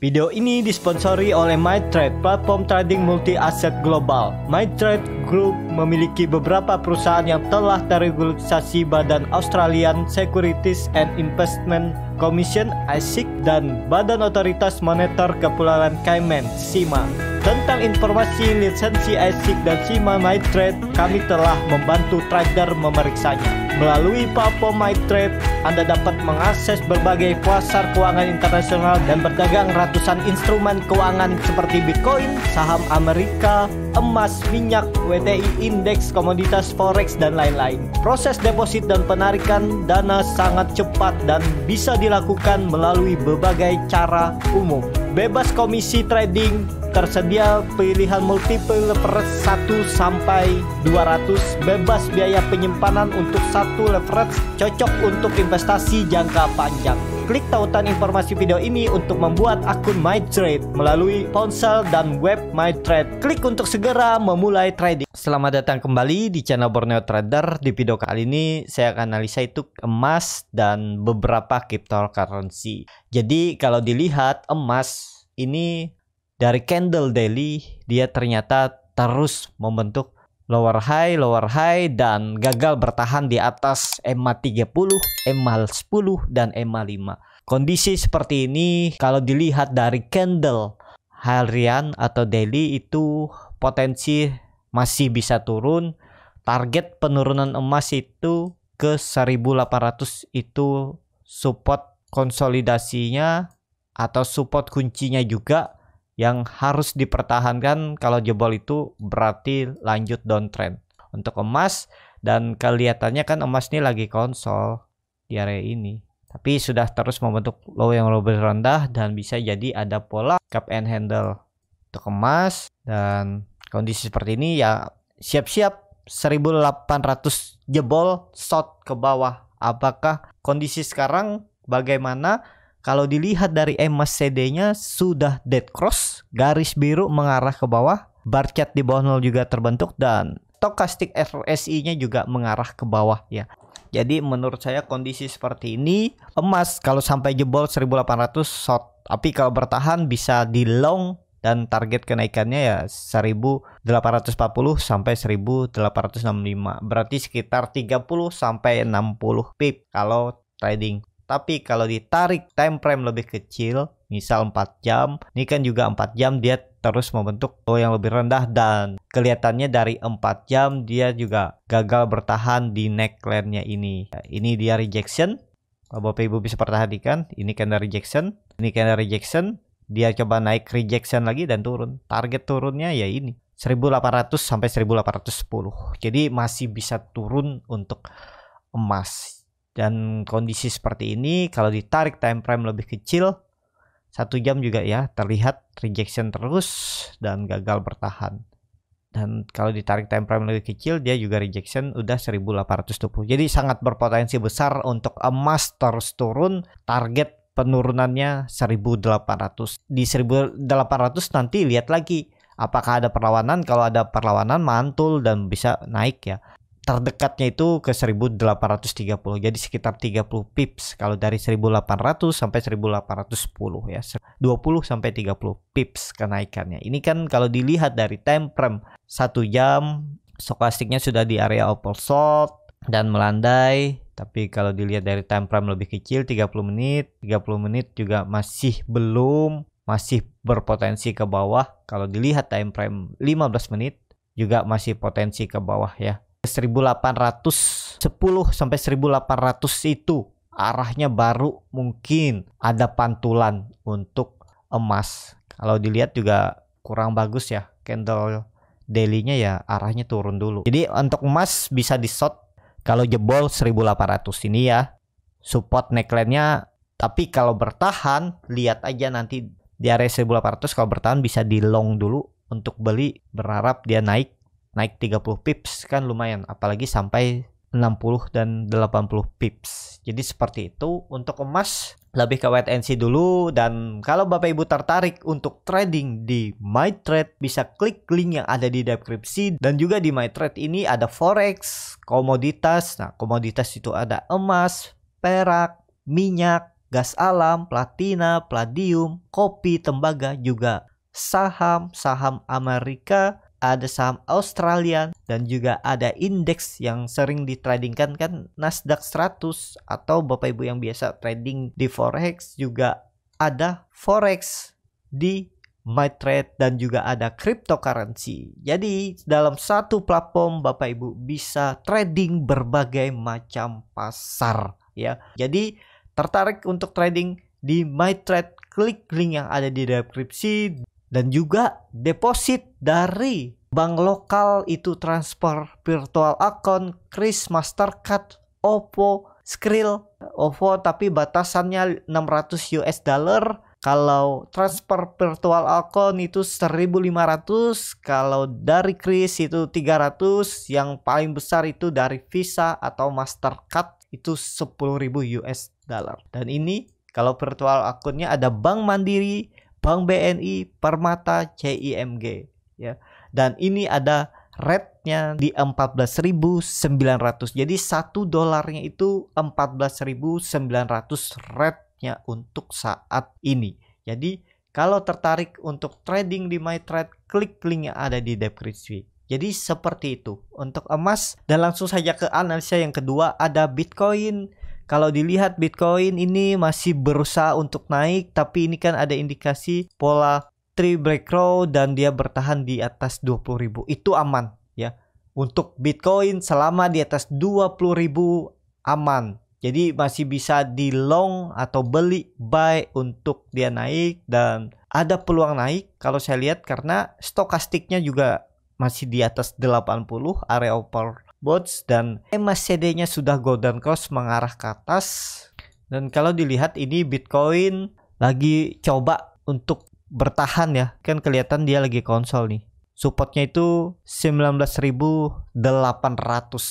Video ini disponsori oleh MyTrade, platform trading multi-aset global. MyTrade Group memiliki beberapa perusahaan yang telah terregulasi Badan Australian Securities and Investment Commission (ASIC) dan Badan Otoritas Moneter Kepulauan Cayman (SIMA). Tentang informasi lisensi ASIC dan SIMA MyTrade, kami telah membantu trader memeriksanya. Melalui Papo MyTrade, Anda dapat mengakses berbagai pasar keuangan internasional dan berdagang ratusan instrumen keuangan seperti Bitcoin, saham Amerika, emas, minyak, WTI, indeks, komoditas, forex, dan lain-lain. Proses deposit dan penarikan dana sangat cepat dan bisa dilakukan melalui berbagai cara umum bebas komisi trading, tersedia pilihan multiple leverage 1 sampai 200, bebas biaya penyimpanan untuk satu leverage, cocok untuk investasi jangka panjang. Klik tautan informasi video ini untuk membuat akun MyTrade melalui ponsel dan web MyTrade. Klik untuk segera memulai trading. Selamat datang kembali di channel Borneo Trader. Di video kali ini saya akan analisa itu emas dan beberapa cryptocurrency. Jadi kalau dilihat emas ini dari candle daily dia ternyata terus membentuk lower high, lower high dan gagal bertahan di atas EMA 30, EMA 10 dan EMA 5. Kondisi seperti ini kalau dilihat dari candle harian atau daily itu potensi masih bisa turun. Target penurunan emas itu ke 1800 itu support konsolidasinya atau support kuncinya juga yang harus dipertahankan kalau jebol itu berarti lanjut downtrend. Untuk emas dan kelihatannya kan emas ini lagi konsol di area ini. Tapi sudah terus membentuk low yang lebih rendah dan bisa jadi ada pola cup and handle untuk emas dan kondisi seperti ini ya siap-siap 1800 jebol shot ke bawah. Apakah kondisi sekarang bagaimana? Kalau dilihat dari emas CD-nya sudah dead cross, garis biru mengarah ke bawah, bar chart di bawah nol juga terbentuk dan stokastik RSI-nya juga mengarah ke bawah ya. Jadi menurut saya kondisi seperti ini emas kalau sampai jebol 1800 short, tapi kalau bertahan bisa di long dan target kenaikannya ya 1840 sampai 1865. Berarti sekitar 30 sampai 60 pip kalau trading. Tapi kalau ditarik time frame lebih kecil, misal 4 jam, ini kan juga 4 jam dia terus membentuk low yang lebih rendah dan kelihatannya dari 4 jam dia juga gagal bertahan di neckline-nya ini. Ini dia rejection. Kalau Bapak Ibu bisa perhatikan, ini candle rejection, ini candle rejection, dia coba naik rejection lagi dan turun. Target turunnya ya ini. 1800 sampai 1810. Jadi masih bisa turun untuk emas. Dan kondisi seperti ini kalau ditarik time frame lebih kecil satu jam juga ya terlihat rejection terus dan gagal bertahan. Dan kalau ditarik time frame lebih kecil dia juga rejection udah 1820. Jadi sangat berpotensi besar untuk emas terus turun target penurunannya 1800. Di 1800 nanti lihat lagi apakah ada perlawanan kalau ada perlawanan mantul dan bisa naik ya terdekatnya itu ke 1830 jadi sekitar 30 pips kalau dari 1800 sampai 1810 ya 20 sampai 30 pips kenaikannya ini kan kalau dilihat dari time frame 1 jam stokastiknya sudah di area oversold dan melandai tapi kalau dilihat dari time frame lebih kecil 30 menit 30 menit juga masih belum masih berpotensi ke bawah kalau dilihat time frame 15 menit juga masih potensi ke bawah ya 1810 sampai 1800 itu arahnya baru mungkin ada pantulan untuk emas. Kalau dilihat juga kurang bagus ya candle dailynya ya arahnya turun dulu. Jadi untuk emas bisa di short kalau jebol 1800 ini ya. Support neckline-nya tapi kalau bertahan lihat aja nanti di area 1800 kalau bertahan bisa di long dulu untuk beli berharap dia naik naik 30 pips kan lumayan apalagi sampai 60 dan 80 pips jadi seperti itu untuk emas lebih ke wait and see dulu dan kalau Bapak Ibu tertarik untuk trading di MyTrade bisa klik link yang ada di deskripsi dan juga di MyTrade ini ada forex, komoditas. Nah, komoditas itu ada emas, perak, minyak, gas alam, platina, platinum kopi, tembaga juga saham, saham Amerika, ada saham Australia dan juga ada indeks yang sering ditradingkan kan Nasdaq 100 atau Bapak Ibu yang biasa trading di forex juga ada forex di MyTrade dan juga ada cryptocurrency. Jadi dalam satu platform Bapak Ibu bisa trading berbagai macam pasar ya. Jadi tertarik untuk trading di MyTrade klik link yang ada di deskripsi dan juga deposit dari bank lokal itu transfer virtual account, Kris, Mastercard, Oppo, Skrill, Oppo tapi batasannya 600 US dollar. Kalau transfer virtual account itu 1500, kalau dari Kris itu 300, yang paling besar itu dari Visa atau Mastercard itu 10.000 US dollar. Dan ini kalau virtual akunnya ada Bank Mandiri, Bank BNI, Permata, CIMG ya. Dan ini ada rate-nya di 14.900. Jadi 1 dolarnya itu 14.900 rate-nya untuk saat ini. Jadi kalau tertarik untuk trading di MyTrade, klik link yang ada di deskripsi. Jadi seperti itu untuk emas dan langsung saja ke analisa yang kedua ada Bitcoin kalau dilihat Bitcoin ini masih berusaha untuk naik tapi ini kan ada indikasi pola three break row dan dia bertahan di atas 20.000. Itu aman ya. Untuk Bitcoin selama di atas 20.000 aman. Jadi masih bisa di long atau beli buy untuk dia naik dan ada peluang naik kalau saya lihat karena stokastiknya juga masih di atas 80 area over Bots dan MACD-nya sudah golden cross mengarah ke atas. Dan kalau dilihat ini Bitcoin lagi coba untuk bertahan ya. Kan kelihatan dia lagi konsol nih. Supportnya itu 19.800.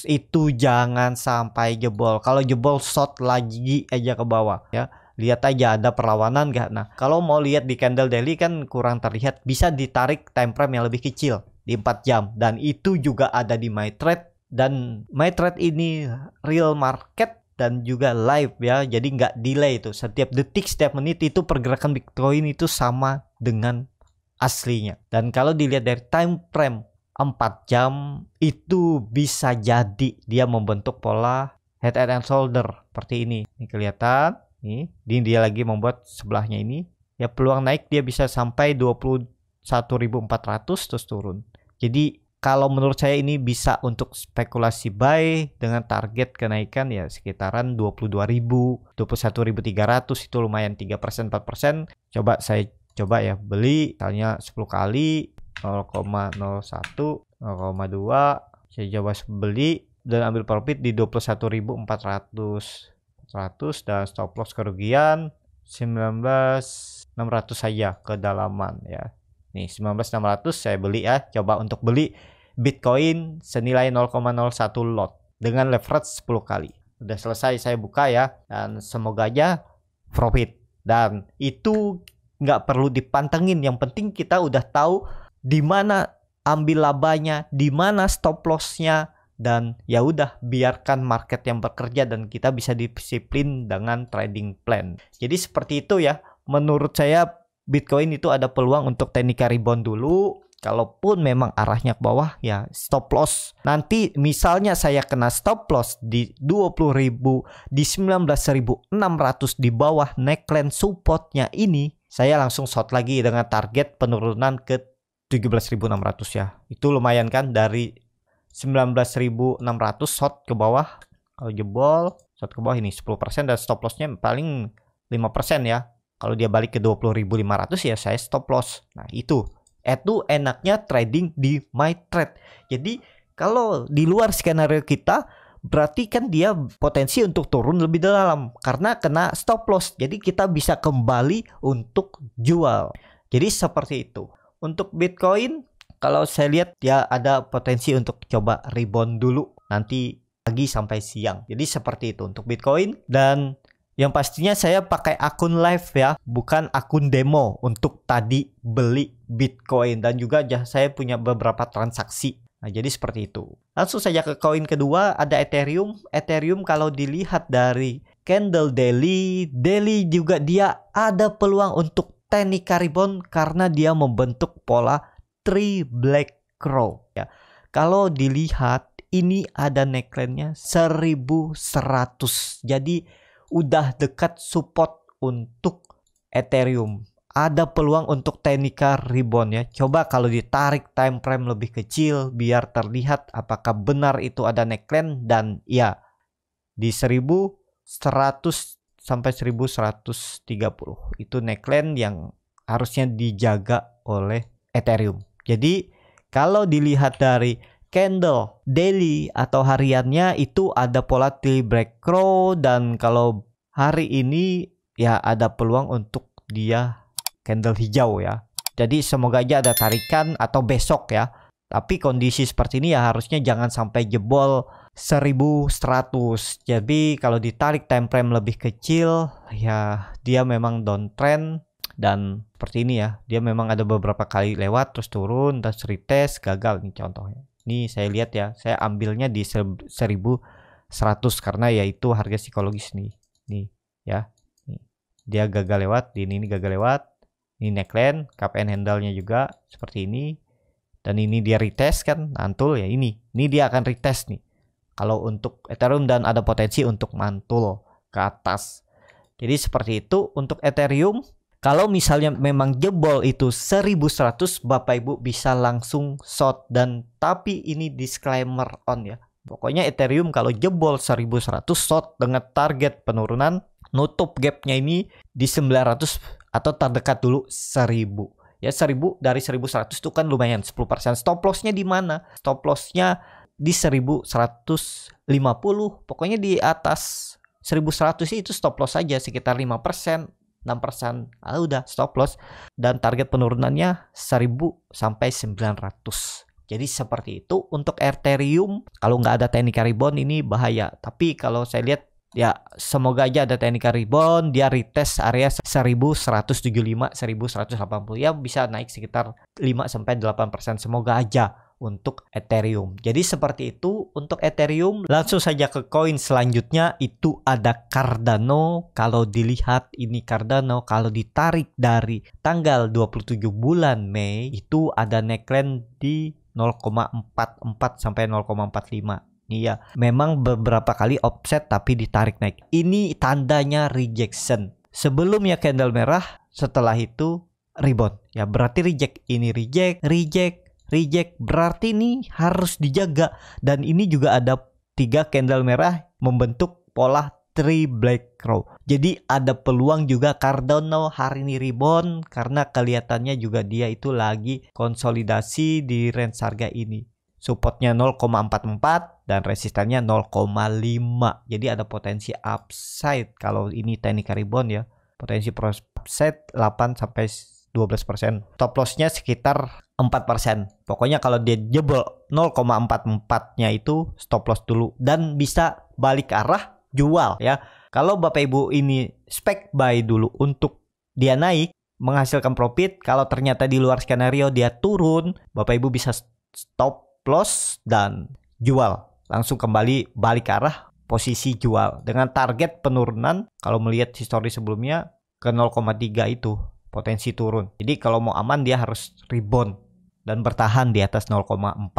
Itu jangan sampai jebol. Kalau jebol short lagi aja ke bawah ya lihat aja ada perlawanan nggak. Nah, kalau mau lihat di candle daily kan kurang terlihat, bisa ditarik time frame yang lebih kecil di 4 jam dan itu juga ada di my trade dan MyTrade ini real market dan juga live ya jadi nggak delay itu setiap detik setiap menit itu pergerakan Bitcoin itu sama dengan aslinya dan kalau dilihat dari time frame 4 jam itu bisa jadi dia membentuk pola head and shoulder seperti ini ini kelihatan ini dia lagi membuat sebelahnya ini ya peluang naik dia bisa sampai 21.400 terus turun jadi kalau menurut saya ini bisa untuk spekulasi buy dengan target kenaikan ya sekitaran 22.000, 21.300 itu lumayan 3%, 4%. Coba saya coba ya beli misalnya 10 kali 0,01, 0,2 saya coba beli dan ambil profit di 21.400 100 dan stop loss kerugian 19.600 saja kedalaman ya Nih 19600 saya beli ya, coba untuk beli Bitcoin senilai 0,01 lot dengan leverage 10 kali. Udah selesai saya buka ya dan semoga aja profit. Dan itu nggak perlu dipantengin, yang penting kita udah tahu di mana ambil labanya, di mana stop lossnya dan ya udah biarkan market yang bekerja dan kita bisa disiplin dengan trading plan. Jadi seperti itu ya menurut saya Bitcoin itu ada peluang untuk teknik rebound dulu kalaupun memang arahnya ke bawah ya stop loss. Nanti misalnya saya kena stop loss di 20.000 di 19.600 di bawah neckline supportnya ini, saya langsung short lagi dengan target penurunan ke 17.600 ya. Itu lumayan kan dari 19.600 short ke bawah kalau jebol short ke bawah ini 10% dan stop lossnya paling 5% ya kalau dia balik ke 20.500 ya saya stop loss. Nah, itu. Itu enaknya trading di my trade. Jadi kalau di luar skenario kita berarti kan dia potensi untuk turun lebih dalam karena kena stop loss. Jadi kita bisa kembali untuk jual. Jadi seperti itu. Untuk Bitcoin kalau saya lihat ya ada potensi untuk coba rebound dulu nanti pagi sampai siang. Jadi seperti itu untuk Bitcoin dan yang pastinya saya pakai akun live ya, bukan akun demo untuk tadi beli Bitcoin dan juga saya punya beberapa transaksi. Nah, jadi seperti itu. Langsung saja ke koin kedua ada Ethereum. Ethereum kalau dilihat dari candle daily, daily juga dia ada peluang untuk teknik rebound karena dia membentuk pola three black crow ya. Kalau dilihat ini ada neckline-nya 1100. Jadi udah dekat support untuk Ethereum. Ada peluang untuk teknika Ribbon ya. Coba kalau ditarik time frame lebih kecil biar terlihat apakah benar itu ada neckline dan ya di 1100 sampai 1130 itu neckline yang harusnya dijaga oleh Ethereum. Jadi kalau dilihat dari candle daily atau hariannya itu ada volatility break crow dan kalau hari ini ya ada peluang untuk dia candle hijau ya. Jadi semoga aja ada tarikan atau besok ya. Tapi kondisi seperti ini ya harusnya jangan sampai jebol 1100. Jadi kalau ditarik time frame lebih kecil ya dia memang downtrend dan seperti ini ya. Dia memang ada beberapa kali lewat terus turun terus retest gagal ini contohnya. Nih saya lihat ya, saya ambilnya di 1100 karena yaitu harga psikologis nih. Nih ya. Dia gagal lewat, di ini, ini gagal lewat. Ini neckline, KPN handle-nya juga seperti ini. Dan ini dia retest kan, mantul ya ini. Ini dia akan retest nih. Kalau untuk Ethereum dan ada potensi untuk mantul ke atas. Jadi seperti itu untuk Ethereum kalau misalnya memang jebol itu 1100 Bapak Ibu bisa langsung short dan tapi ini disclaimer on ya. Pokoknya Ethereum kalau jebol 1100 short dengan target penurunan nutup gapnya ini di 900 atau terdekat dulu 1000 ya 1000 dari 1100 itu kan lumayan 10% stop lossnya di mana stop lossnya di 1150 pokoknya di atas 1100 itu stop loss saja sekitar 5% 6%. Ah udah stop loss dan target penurunannya 1000 sampai 900. Jadi seperti itu untuk Ethereum kalau nggak ada teknik rebound ini bahaya. Tapi kalau saya lihat ya semoga aja ada teknik rebound dia retest area 1175 1180 ya bisa naik sekitar 5 sampai 8%. Semoga aja untuk Ethereum. Jadi seperti itu untuk Ethereum. Langsung saja ke koin selanjutnya itu ada Cardano. Kalau dilihat ini Cardano kalau ditarik dari tanggal 27 bulan Mei itu ada neckline di 0,44 sampai 0,45. Iya, memang beberapa kali offset tapi ditarik naik. Ini tandanya rejection. Sebelumnya candle merah, setelah itu rebound. Ya, berarti reject ini reject, reject, reject berarti ini harus dijaga dan ini juga ada tiga candle merah membentuk pola three black crow. Jadi ada peluang juga Cardano hari ini rebound karena kelihatannya juga dia itu lagi konsolidasi di range harga ini. Supportnya 0,44 dan resistannya 0,5. Jadi ada potensi upside kalau ini teknik rebound ya. Potensi proses upside 8 sampai 12%. Top lossnya sekitar 4%. Pokoknya kalau dia jebol 0,44-nya itu stop loss dulu dan bisa balik arah jual ya. Kalau Bapak Ibu ini spek buy dulu untuk dia naik menghasilkan profit, kalau ternyata di luar skenario dia turun, Bapak Ibu bisa stop loss dan jual. Langsung kembali balik arah posisi jual dengan target penurunan kalau melihat histori sebelumnya ke 0,3 itu potensi turun. Jadi kalau mau aman dia harus rebound dan bertahan di atas 0,44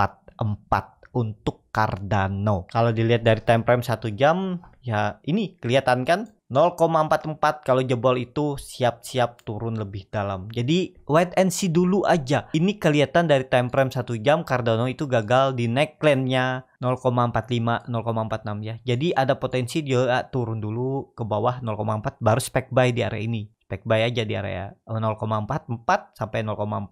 untuk Cardano. Kalau dilihat dari time frame 1 jam, ya ini kelihatan kan 0,44 kalau jebol itu siap-siap turun lebih dalam. Jadi wait and see dulu aja. Ini kelihatan dari time frame 1 jam Cardano itu gagal di neckline-nya 0,45, 0,46 ya. Jadi ada potensi dia turun dulu ke bawah 0,4 baru spec buy di area ini take buy aja di area 0,44 sampai 0,45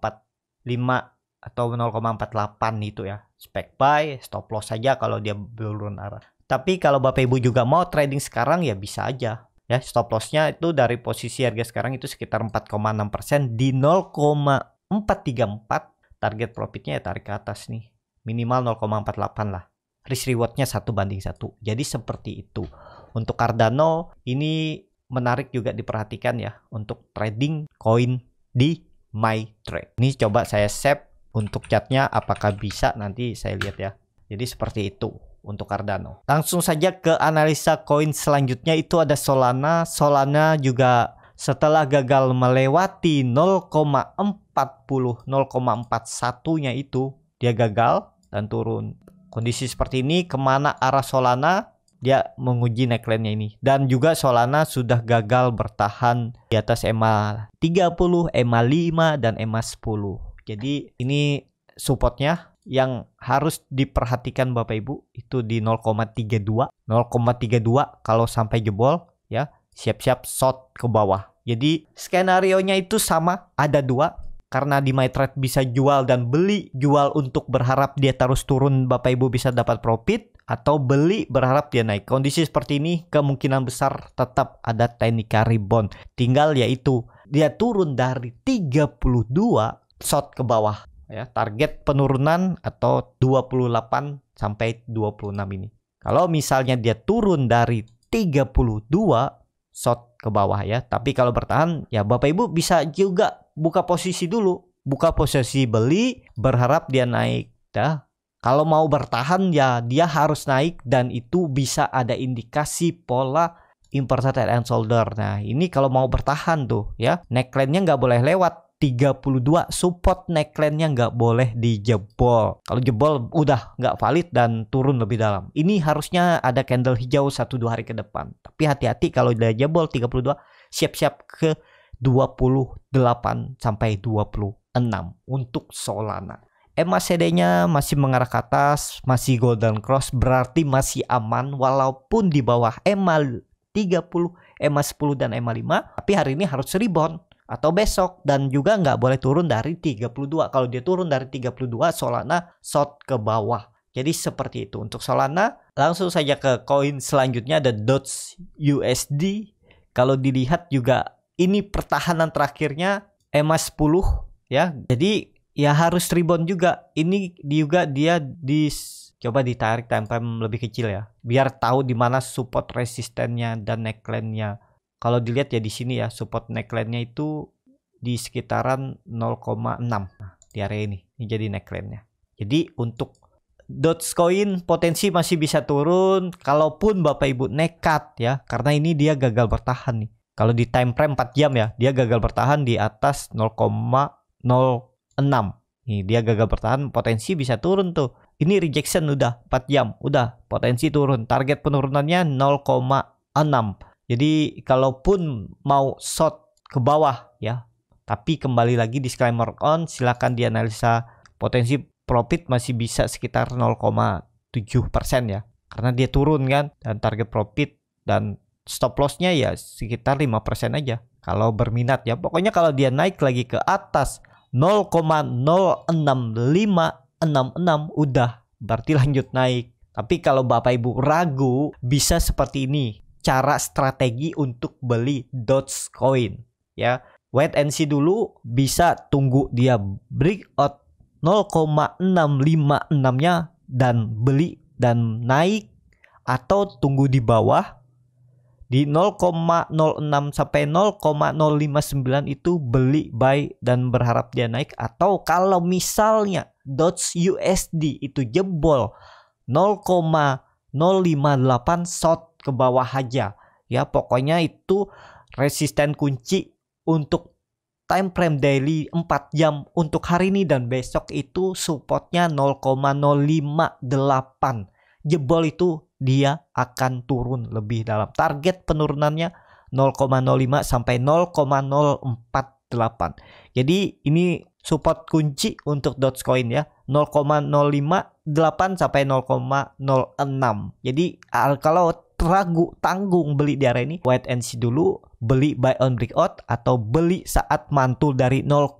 atau 0,48 itu ya spek buy stop loss saja kalau dia belum arah tapi kalau bapak ibu juga mau trading sekarang ya bisa aja ya stop lossnya itu dari posisi harga sekarang itu sekitar 4,6% di 0,434 target profitnya ya tarik ke atas nih minimal 0,48 lah risk rewardnya satu banding satu jadi seperti itu untuk Cardano ini menarik juga diperhatikan ya untuk trading koin di MyTrade. Ini coba saya save untuk catnya apakah bisa nanti saya lihat ya. Jadi seperti itu untuk Cardano. Langsung saja ke analisa koin selanjutnya itu ada Solana. Solana juga setelah gagal melewati 0,40 0,41 nya itu dia gagal dan turun. Kondisi seperti ini kemana arah Solana? dia menguji neckline-nya ini. Dan juga Solana sudah gagal bertahan di atas EMA 30, EMA 5, dan EMA 10. Jadi ini supportnya yang harus diperhatikan Bapak Ibu itu di 0,32. 0,32 kalau sampai jebol ya siap-siap short ke bawah. Jadi skenario nya itu sama ada dua karena di MyTrade bisa jual dan beli, jual untuk berharap dia terus turun Bapak Ibu bisa dapat profit atau beli berharap dia naik. Kondisi seperti ini kemungkinan besar tetap ada teknika rebound. Tinggal yaitu dia turun dari 32 shot ke bawah ya, target penurunan atau 28 sampai 26 ini. Kalau misalnya dia turun dari 32 shot ke bawah ya, tapi kalau bertahan ya Bapak Ibu bisa juga buka posisi dulu, buka posisi beli berharap dia naik dah ya. Kalau mau bertahan ya dia harus naik dan itu bisa ada indikasi pola inverted head and shoulder. Nah ini kalau mau bertahan tuh ya neckline-nya nggak boleh lewat 32 support neckline-nya nggak boleh dijebol. Kalau jebol udah nggak valid dan turun lebih dalam. Ini harusnya ada candle hijau 1-2 hari ke depan. Tapi hati-hati kalau udah jebol 32 siap-siap ke 28 sampai 26 untuk Solana. MACD-nya masih mengarah ke atas, masih golden cross, berarti masih aman walaupun di bawah EMA 30, EMA 10 dan EMA 5, tapi hari ini harus rebound atau besok dan juga nggak boleh turun dari 32. Kalau dia turun dari 32 Solana short ke bawah. Jadi seperti itu untuk Solana. Langsung saja ke koin selanjutnya ada Dots USD. Kalau dilihat juga ini pertahanan terakhirnya EMA 10 ya. Jadi ya harus rebound juga. Ini juga dia di coba ditarik frame lebih kecil ya. Biar tahu di mana support resistennya dan neckline-nya. Kalau dilihat ya di sini ya support neckline-nya itu di sekitaran 0,6 nah, di area ini. Ini jadi neckline-nya. Jadi untuk Dogecoin potensi masih bisa turun kalaupun Bapak Ibu nekat ya karena ini dia gagal bertahan nih. Kalau di time frame 4 jam ya, dia gagal bertahan di atas 0,0 6. Nih, dia gagal bertahan, potensi bisa turun tuh. Ini rejection udah 4 jam, udah potensi turun. Target penurunannya 0,6. Jadi kalaupun mau short ke bawah ya, tapi kembali lagi disclaimer on, silakan dianalisa potensi profit masih bisa sekitar 0,7% persen ya. Karena dia turun kan dan target profit dan stop lossnya ya sekitar 5% aja kalau berminat ya pokoknya kalau dia naik lagi ke atas 0,06566 udah berarti lanjut naik. Tapi kalau Bapak Ibu ragu bisa seperti ini cara strategi untuk beli Dogecoin ya. Wait and see dulu bisa tunggu dia break breakout 0,656-nya dan beli dan naik atau tunggu di bawah di 0,06 sampai 0,059 itu beli buy dan berharap dia naik atau kalau misalnya Dots USD itu jebol 0,058 short ke bawah aja ya pokoknya itu resisten kunci untuk time frame daily 4 jam untuk hari ini dan besok itu supportnya 0,058 jebol itu dia akan turun lebih dalam. Target penurunannya 0,05 sampai 0,048. Jadi ini support kunci untuk Dogecoin ya. 0,058 sampai 0,06. Jadi kalau ragu tanggung beli di area ini wait and see dulu beli buy on breakout atau beli saat mantul dari 0,6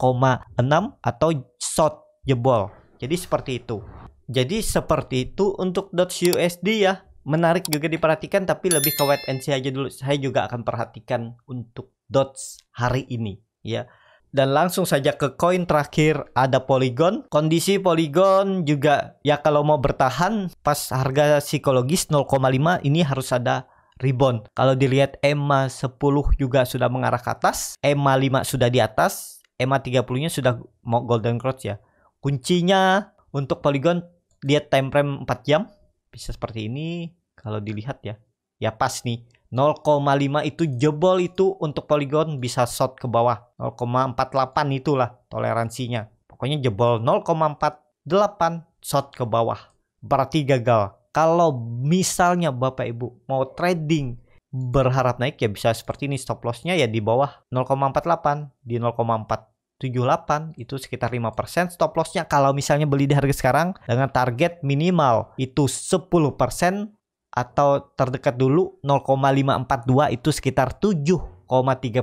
atau short jebol. Jadi seperti itu. Jadi seperti itu untuk dot USD ya menarik juga diperhatikan tapi lebih ke wait and see aja dulu. Saya juga akan perhatikan untuk dots hari ini ya. Dan langsung saja ke koin terakhir ada Polygon. Kondisi Polygon juga ya kalau mau bertahan pas harga psikologis 0,5 ini harus ada rebound. Kalau dilihat EMA 10 juga sudah mengarah ke atas, EMA 5 sudah di atas, EMA 30-nya sudah mau golden cross ya. Kuncinya untuk Polygon dia time frame 4 jam bisa seperti ini kalau dilihat ya ya pas nih 0,5 itu jebol itu untuk poligon bisa shot ke bawah 0,48 itulah toleransinya pokoknya jebol 0,48 shot ke bawah berarti gagal kalau misalnya bapak ibu mau trading berharap naik ya bisa seperti ini stop lossnya ya di bawah 0,48 di 0,478 itu sekitar 5% stop lossnya kalau misalnya beli di harga sekarang dengan target minimal itu 10% atau terdekat dulu 0,542 itu sekitar 7,3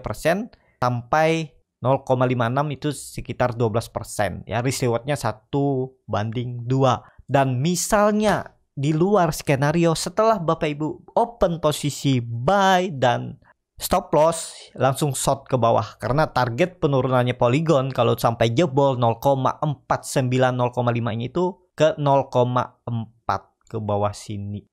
persen sampai 0,56 itu sekitar 12 persen ya risk rewardnya satu banding dua dan misalnya di luar skenario setelah bapak ibu open posisi buy dan stop loss langsung short ke bawah karena target penurunannya polygon kalau sampai jebol 0,49 0,5 ini itu ke 0,4 ke bawah sini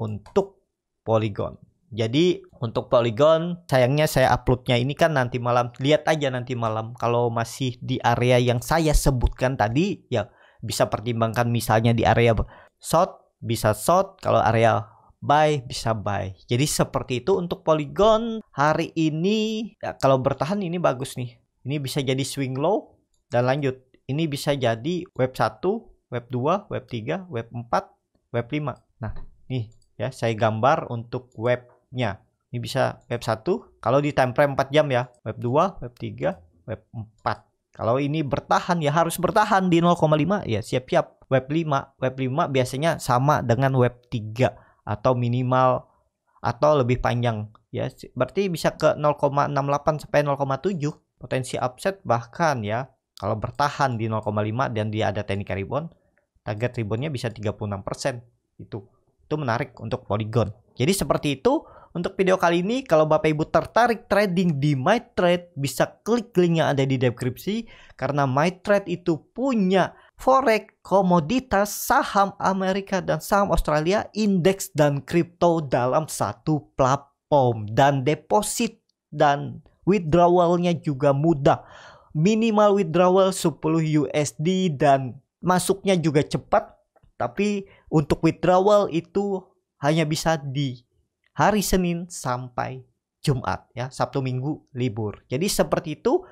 untuk Polygon. Jadi untuk Polygon sayangnya saya uploadnya ini kan nanti malam. Lihat aja nanti malam kalau masih di area yang saya sebutkan tadi ya bisa pertimbangkan misalnya di area short bisa short kalau area buy bisa buy. Jadi seperti itu untuk Polygon hari ini ya, kalau bertahan ini bagus nih. Ini bisa jadi swing low dan lanjut. Ini bisa jadi web 1, web 2, web 3, web 4, web 5. Nah, nih ya saya gambar untuk webnya ini bisa web 1 kalau di time frame 4 jam ya web 2 web 3 web 4 kalau ini bertahan ya harus bertahan di 0,5 ya siap-siap web 5 web 5 biasanya sama dengan web 3 atau minimal atau lebih panjang ya berarti bisa ke 0,68 sampai 0,7 potensi upset bahkan ya kalau bertahan di 0,5 dan dia ada teknik rebound target reboundnya bisa 36% itu itu menarik untuk Polygon. Jadi seperti itu untuk video kali ini kalau Bapak Ibu tertarik trading di MyTrade bisa klik link yang ada di deskripsi karena MyTrade itu punya forex, komoditas, saham Amerika dan saham Australia, indeks dan kripto dalam satu platform dan deposit dan withdrawalnya juga mudah. Minimal withdrawal 10 USD dan masuknya juga cepat tapi untuk withdrawal itu hanya bisa di hari Senin sampai Jumat ya, Sabtu Minggu libur. Jadi seperti itu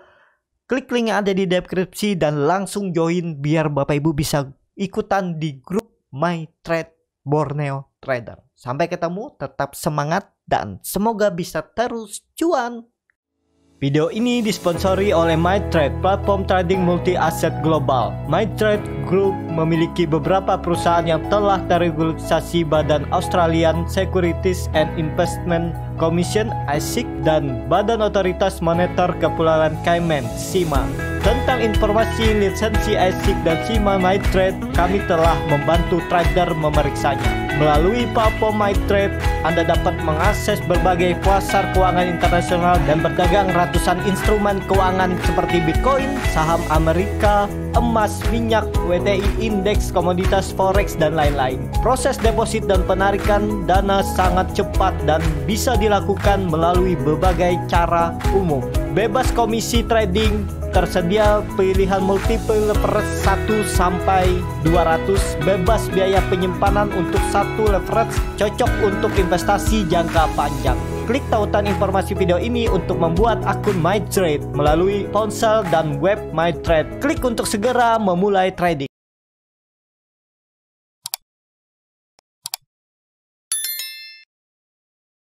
klik link yang ada di deskripsi dan langsung join biar Bapak Ibu bisa ikutan di grup My Trade Borneo Trader. Sampai ketemu, tetap semangat dan semoga bisa terus cuan. Video ini disponsori oleh MyTrade, platform trading multi-aset global. MyTrade Group memiliki beberapa perusahaan yang telah terregulasi Badan Australian Securities and Investment Commission (ASIC) dan Badan Otoritas Moneter Kepulauan Cayman (SIMA). Tentang informasi lisensi ASIC dan SIMA MyTrade, kami telah membantu trader memeriksanya. Melalui platform MyTrade, Anda dapat mengakses berbagai pasar keuangan internasional dan berdagang ratusan instrumen keuangan seperti Bitcoin, saham Amerika, emas, minyak, WTI, indeks, komoditas, forex, dan lain-lain. Proses deposit dan penarikan dana sangat cepat dan bisa dilakukan melalui berbagai cara umum. Bebas komisi trading, tersedia pilihan multiple leverage 1 sampai 200 bebas biaya penyimpanan untuk satu leverage cocok untuk investasi jangka panjang klik tautan informasi video ini untuk membuat akun MyTrade melalui ponsel dan web MyTrade klik untuk segera memulai trading